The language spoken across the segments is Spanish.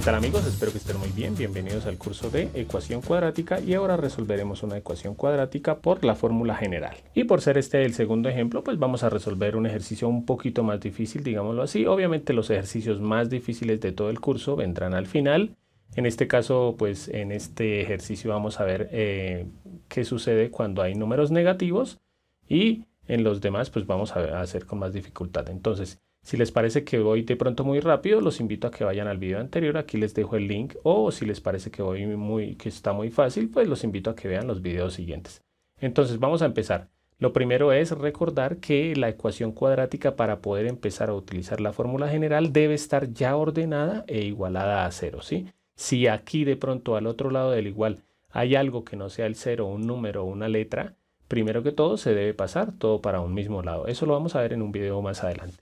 ¿Qué tal amigos? Espero que estén muy bien. Bienvenidos al curso de ecuación cuadrática y ahora resolveremos una ecuación cuadrática por la fórmula general. Y por ser este el segundo ejemplo, pues vamos a resolver un ejercicio un poquito más difícil, digámoslo así. Obviamente los ejercicios más difíciles de todo el curso vendrán al final. En este caso, pues en este ejercicio vamos a ver eh, qué sucede cuando hay números negativos y en los demás, pues vamos a hacer con más dificultad. Entonces, si les parece que voy de pronto muy rápido, los invito a que vayan al video anterior, aquí les dejo el link, o si les parece que, voy muy, que está muy fácil, pues los invito a que vean los videos siguientes. Entonces vamos a empezar. Lo primero es recordar que la ecuación cuadrática para poder empezar a utilizar la fórmula general debe estar ya ordenada e igualada a cero, ¿sí? Si aquí de pronto al otro lado del igual hay algo que no sea el cero, un número o una letra, primero que todo se debe pasar todo para un mismo lado. Eso lo vamos a ver en un video más adelante.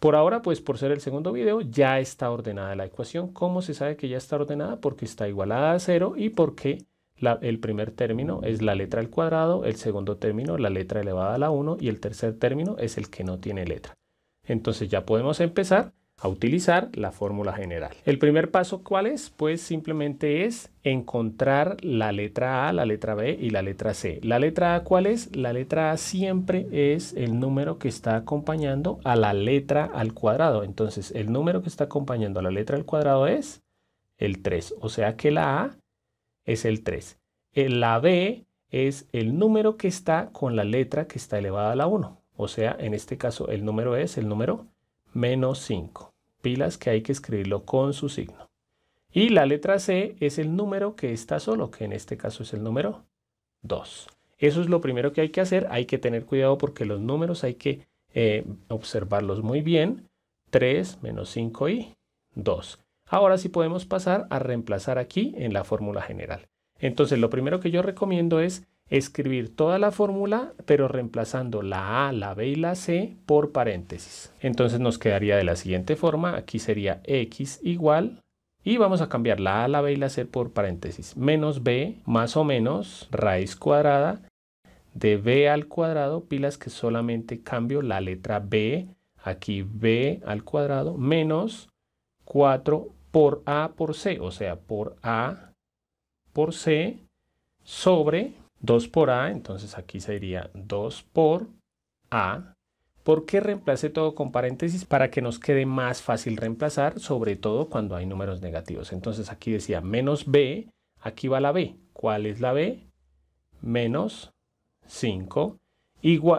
Por ahora, pues por ser el segundo video, ya está ordenada la ecuación. ¿Cómo se sabe que ya está ordenada? Porque está igualada a cero y porque el primer término es la letra al cuadrado, el segundo término la letra elevada a la 1 y el tercer término es el que no tiene letra. Entonces ya podemos empezar a utilizar la fórmula general. El primer paso, ¿cuál es? Pues simplemente es encontrar la letra A, la letra B y la letra C. ¿La letra A cuál es? La letra A siempre es el número que está acompañando a la letra al cuadrado. Entonces, el número que está acompañando a la letra al cuadrado es el 3. O sea que la A es el 3. Eh, la B es el número que está con la letra que está elevada a la 1. O sea, en este caso el número es el número menos 5. Pilas que hay que escribirlo con su signo. Y la letra C es el número que está solo, que en este caso es el número 2. Eso es lo primero que hay que hacer. Hay que tener cuidado porque los números hay que eh, observarlos muy bien. 3 menos 5 y 2. Ahora sí podemos pasar a reemplazar aquí en la fórmula general. Entonces lo primero que yo recomiendo es escribir toda la fórmula, pero reemplazando la A, la B y la C por paréntesis. Entonces nos quedaría de la siguiente forma, aquí sería X igual, y vamos a cambiar la A, la B y la C por paréntesis, menos B más o menos raíz cuadrada de B al cuadrado, pilas que solamente cambio la letra B, aquí B al cuadrado, menos 4 por A por C, o sea, por A por C sobre 2 por A, entonces aquí sería 2 por A. ¿Por qué reemplacé todo con paréntesis? Para que nos quede más fácil reemplazar, sobre todo cuando hay números negativos. Entonces aquí decía menos B, aquí va la B. ¿Cuál es la B? Menos 5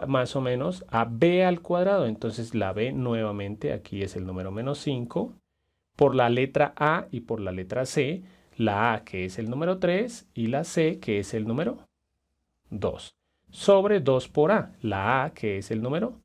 más o menos a b al cuadrado. Entonces la b nuevamente aquí es el número menos 5 por la letra a y por la letra c, la a que es el número 3 y la c que es el número 2 sobre 2 por A, la A que es el número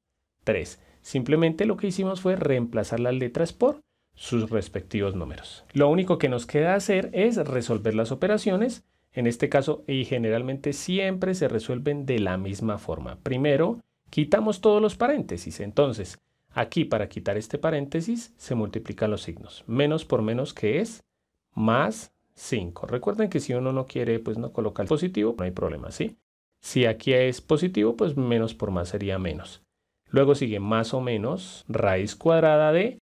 3. Simplemente lo que hicimos fue reemplazar las letras por sus respectivos números. Lo único que nos queda hacer es resolver las operaciones, en este caso y generalmente siempre se resuelven de la misma forma. Primero, quitamos todos los paréntesis, entonces aquí para quitar este paréntesis se multiplican los signos. Menos por menos que es más 5. Recuerden que si uno no quiere, pues no coloca el positivo, no hay problema, ¿sí? Si aquí es positivo, pues menos por más sería menos. Luego sigue más o menos raíz cuadrada de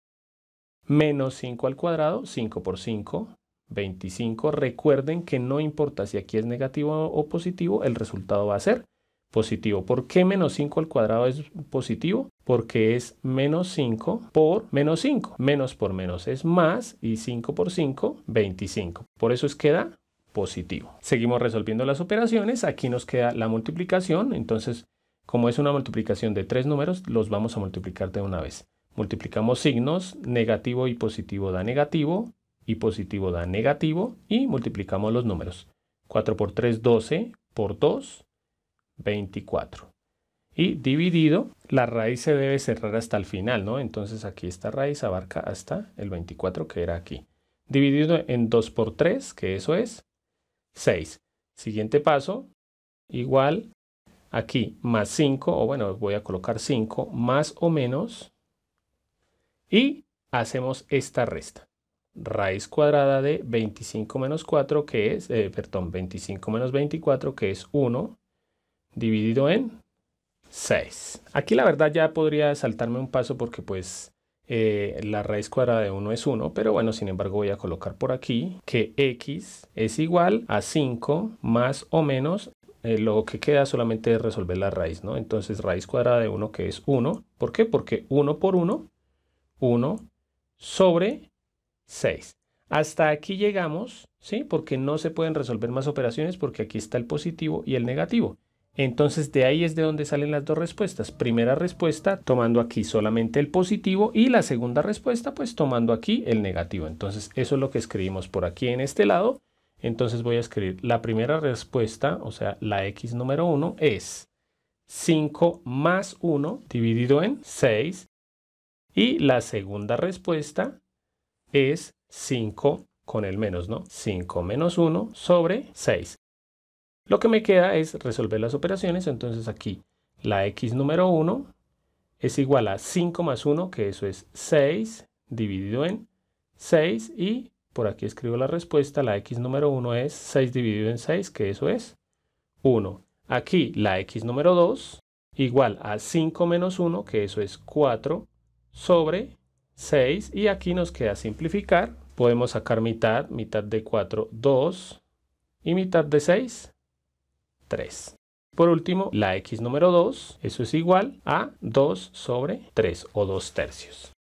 menos 5 al cuadrado, 5 por 5, 25. Recuerden que no importa si aquí es negativo o positivo, el resultado va a ser positivo. ¿Por qué menos 5 al cuadrado es positivo? Porque es menos 5 por menos 5. Menos por menos es más y 5 por 5, 25. Por eso es que da positivo. Seguimos resolviendo las operaciones, aquí nos queda la multiplicación, entonces como es una multiplicación de tres números, los vamos a multiplicar de una vez. Multiplicamos signos, negativo y positivo da negativo, y positivo da negativo, y multiplicamos los números. 4 por 3, 12, por 2, 24. Y dividido, la raíz se debe cerrar hasta el final, ¿no? Entonces aquí esta raíz abarca hasta el 24 que era aquí. Dividido en 2 por 3, que eso es 6. Siguiente paso, igual aquí más 5, o bueno, voy a colocar 5 más o menos, y hacemos esta resta. Raíz cuadrada de 25 menos 4, que es, eh, perdón, 25 menos 24, que es 1, dividido en 6. Aquí la verdad ya podría saltarme un paso porque pues eh, la raíz cuadrada de 1 es 1, pero bueno, sin embargo voy a colocar por aquí que x es igual a 5 más o menos eh, lo que queda solamente es resolver la raíz, ¿no? Entonces raíz cuadrada de 1 que es 1, ¿por qué? Porque 1 por 1, 1 sobre 6. Hasta aquí llegamos, ¿sí? Porque no se pueden resolver más operaciones porque aquí está el positivo y el negativo. Entonces de ahí es de donde salen las dos respuestas. Primera respuesta tomando aquí solamente el positivo y la segunda respuesta pues tomando aquí el negativo. Entonces eso es lo que escribimos por aquí en este lado. Entonces voy a escribir la primera respuesta, o sea la x número 1 es 5 más 1 dividido en 6 y la segunda respuesta es 5 con el menos, ¿no? 5 menos 1 sobre 6. Lo que me queda es resolver las operaciones, entonces aquí la x número 1 es igual a 5 más 1, que eso es 6, dividido en 6, y por aquí escribo la respuesta, la x número 1 es 6 dividido en 6, que eso es 1. Aquí la x número 2 igual a 5 menos 1, que eso es 4, sobre 6, y aquí nos queda simplificar, podemos sacar mitad, mitad de 4, 2, y mitad de 6, 3. Por último, la x número 2, eso es igual a 2 sobre 3 o 2 tercios.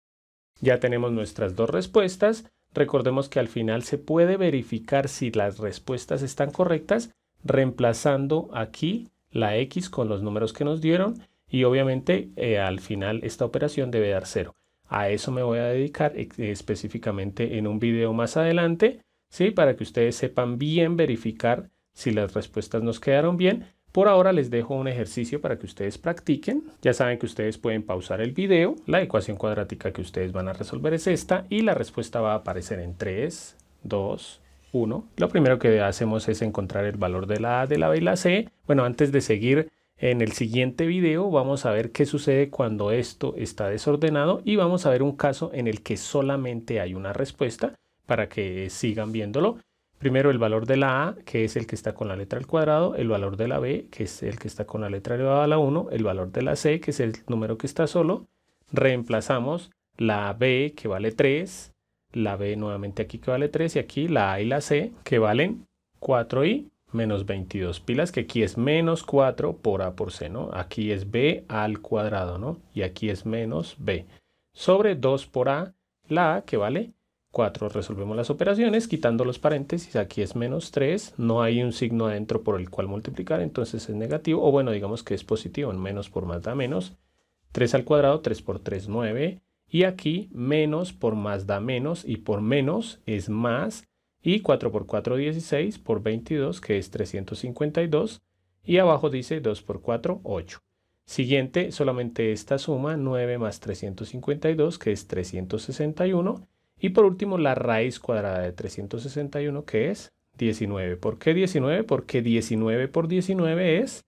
Ya tenemos nuestras dos respuestas. Recordemos que al final se puede verificar si las respuestas están correctas reemplazando aquí la x con los números que nos dieron y obviamente eh, al final esta operación debe dar 0. A eso me voy a dedicar específicamente en un video más adelante, ¿sí? para que ustedes sepan bien verificar si las respuestas nos quedaron bien, por ahora les dejo un ejercicio para que ustedes practiquen. Ya saben que ustedes pueden pausar el video. La ecuación cuadrática que ustedes van a resolver es esta y la respuesta va a aparecer en 3, 2, 1. Lo primero que hacemos es encontrar el valor de la A, de la B y la C. Bueno, antes de seguir en el siguiente video vamos a ver qué sucede cuando esto está desordenado y vamos a ver un caso en el que solamente hay una respuesta para que sigan viéndolo. Primero el valor de la A, que es el que está con la letra al cuadrado, el valor de la B, que es el que está con la letra elevada a la 1, el valor de la C, que es el número que está solo. Reemplazamos la B, que vale 3, la B nuevamente aquí que vale 3, y aquí la A y la C, que valen 4 i menos 22 pilas, que aquí es menos 4 por A por C, ¿no? Aquí es B al cuadrado, ¿no? Y aquí es menos B. Sobre 2 por A, la A que vale 4 resolvemos las operaciones quitando los paréntesis, aquí es menos 3, no hay un signo adentro por el cual multiplicar, entonces es negativo, o bueno, digamos que es positivo, menos por más da menos, 3 al cuadrado, 3 por 3, 9, y aquí menos por más da menos, y por menos es más, y 4 por 4, 16, por 22, que es 352, y abajo dice 2 por 4, 8. Siguiente, solamente esta suma, 9 más 352, que es 361, y por último, la raíz cuadrada de 361, que es 19. ¿Por qué 19? Porque 19 por 19 es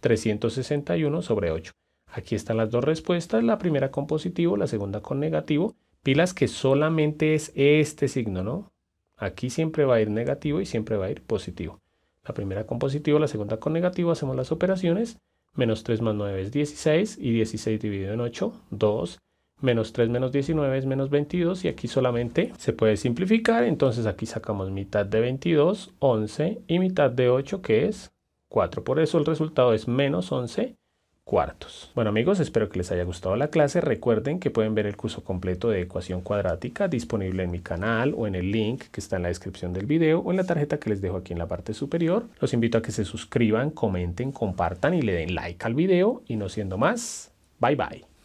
361 sobre 8. Aquí están las dos respuestas, la primera con positivo, la segunda con negativo. Pilas que solamente es este signo, ¿no? Aquí siempre va a ir negativo y siempre va a ir positivo. La primera con positivo, la segunda con negativo, hacemos las operaciones. Menos 3 más 9 es 16 y 16 dividido en 8, 2 menos 3 menos 19 es menos 22 y aquí solamente se puede simplificar, entonces aquí sacamos mitad de 22, 11 y mitad de 8 que es 4, por eso el resultado es menos 11 cuartos. Bueno amigos, espero que les haya gustado la clase, recuerden que pueden ver el curso completo de ecuación cuadrática disponible en mi canal o en el link que está en la descripción del video o en la tarjeta que les dejo aquí en la parte superior. Los invito a que se suscriban, comenten, compartan y le den like al video y no siendo más, bye bye.